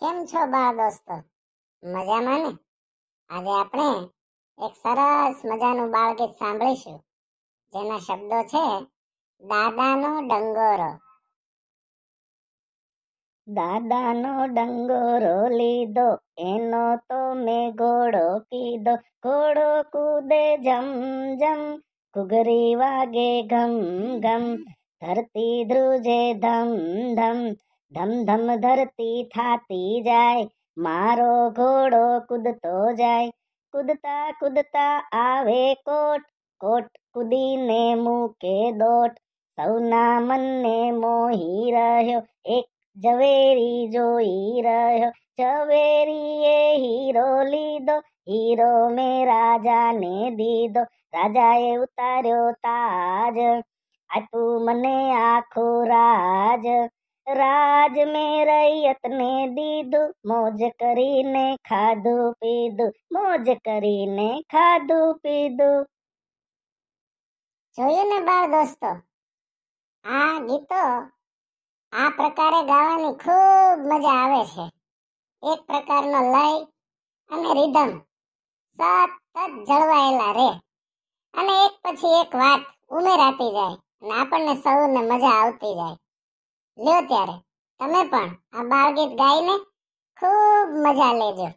કેમ છો બાળ દોસ્તો મજામાં ને આજે આપણે એક સરસ મજાનું બાળગીત સાંભળીશું જેના શબ્દો છે દાદાનો ડંગોરો દાદાનો ડંગોરો લીધો એનો તો મેં ઘોડો કીધો ઘોડો કૂદે જમ જમ ઘુઘરી વાગે ઘમ ઘમ ધરતી ધ્રુજે ધમ ધમ ધમ ધમ ધરતી થાતી જાય મારો ઘોડો કૂદતો જાય કૂદતા કૂદતા આવે કોટ કોટ કૂદીને મૂકે દોટ સૌના મનને મોહી રહ્યો એક ઝવેરી જોઈ રહ્યો ઝવેરીએ હીરો લીધો હીરો મેં રાજાને દીધો રાજાએ ઉતાર્યો તાજ આટું મને આખો રાજ રાજ રૈયત ને દીધું મોજ કરીને ખાધું પીધું મોજ કરીને ખાધું પીધું જોયું ને બાળ દોસ્તો આ ગીતો આ પ્રકારે ગાવાની ખૂબ મજા આવે છે એક પ્રકારનો લય અને રિધમ સતત જળવાયેલા રહે અને એક પછી એક વાત ઉમેરાતી જાય અને આપણને સૌને મજા આવતી જાય લ્યો ત્યારે તમે પણ આ બાળગીત ગાઈને ખૂબ મજા લેજો